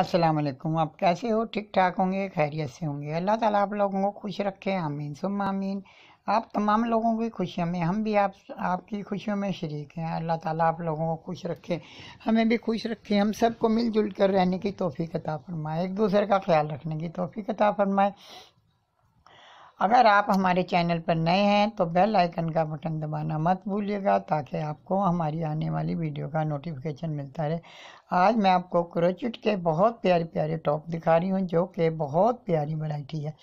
अस्सलाम वालेकुम आप कैसे हो ठीक ठाक होंगे खैरियत से होंगे अल्लाह ताला आप लोगों को खुश रखे आमीन सुम आमीन आप तमाम लोगों की खुशियों में हम भी आप आपकी खुशियों में शरीक हैं अल्लाह ताला आप लोगों को खुश रखे हमें भी खुश रखे हम सबको मिलजुल कर रहने की तोफ़ी अता फरमाए एक दूसरे का ख्याल रखने की तोफ़ी अता फरमाए अगर आप हमारे चैनल पर नए हैं तो बेल आइकन का बटन दबाना मत भूलिएगा ताकि आपको हमारी आने वाली वीडियो का नोटिफिकेशन मिलता रहे आज मैं आपको क्रोचिट के बहुत प्यारे प्यारे टॉप दिखा रही हूँ जो कि बहुत प्यारी वैरायटी है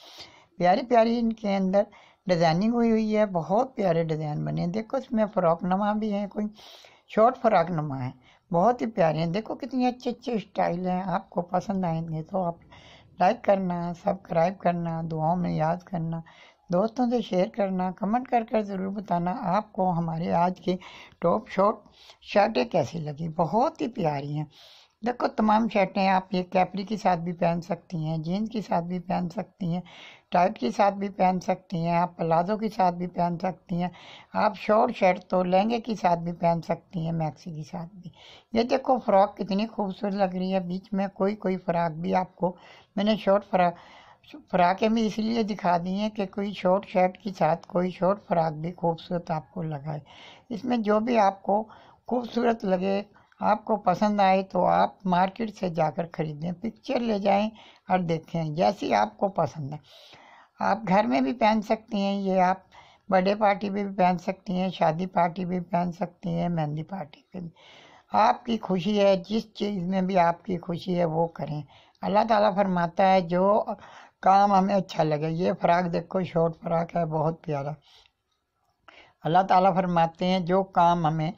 प्यारी प्यारी इनके अंदर डिज़ाइनिंग हुई हुई है बहुत प्यारे डिज़ाइन बने हैं देखो इसमें फ़्रॉक नमा भी हैं कोई शॉर्ट फ़्रॉक नमा है बहुत ही प्यारे हैं देखो कितने अच्छे अच्छे स्टाइल हैं आपको पसंद आएंगे तो आप लाइक करना सब्सक्राइब करना दुआओं में याद करना दोस्तों से शेयर करना कमेंट कर कर ज़रूर बताना आपको हमारे आज की टॉप शॉट शर्टें कैसी लगी बहुत ही प्यारी हैं देखो तमाम शर्टें आप ये कैपरी के साथ भी पहन सकती हैं जीन्स के साथ भी पहन सकती हैं टाइट के साथ भी पहन सकती हैं आप प्लाजो के साथ भी पहन सकती हैं आप शॉर्ट शर्ट तो लहंगे के साथ भी पहन सकती हैं मैक्सी के साथ भी ये देखो फ्रॉक कितनी खूबसूरत लग रही है बीच में कोई कोई फ्राक भी आपको मैंने शॉर्ट फ्राक फ्राकें भी इसलिए दिखा दी हैं कि कोई शॉर्ट शर्ट के साथ कोई शॉर्ट फ्राक भी खूबसूरत आपको लगाए इसमें जो भी आपको खूबसूरत लगे आपको पसंद आए तो आप मार्केट से जाकर ख़रीदें पिक्चर ले जाएं और देखें जैसी आपको पसंद है आप घर में भी पहन सकती हैं ये आप बर्थडे पार्टी भी पहन सकती हैं शादी पार्टी भी पहन सकती हैं मेहंदी पार्टी पे भी आपकी खुशी है जिस चीज़ में भी आपकी खुशी है वो करें अल्लाह ताला फरमाता है जो काम हमें अच्छा लगे ये फ़्राक देखो शॉर्ट फ़्राक है बहुत प्यारा अल्लाह ताला फरमाते हैं जो काम हमें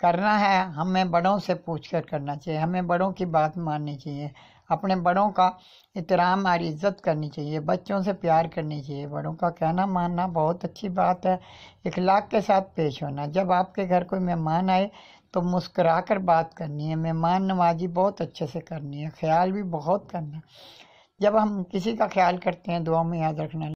करना है हमें बड़ों से पूछ कर करना चाहिए हमें बड़ों की बात माननी चाहिए अपने बड़ों का इतराम और इज़्ज़त करनी चाहिए बच्चों से प्यार करनी चाहिए बड़ों का कहना मानना बहुत अच्छी बात है इखलाक के साथ पेश होना जब आपके घर कोई मेहमान आए तो मुस्करा कर बात करनी है मेहमान नवाजी बहुत अच्छे से करनी है ख्याल भी बहुत करना जब हम किसी का ख्याल करते हैं दुआ में याद रखना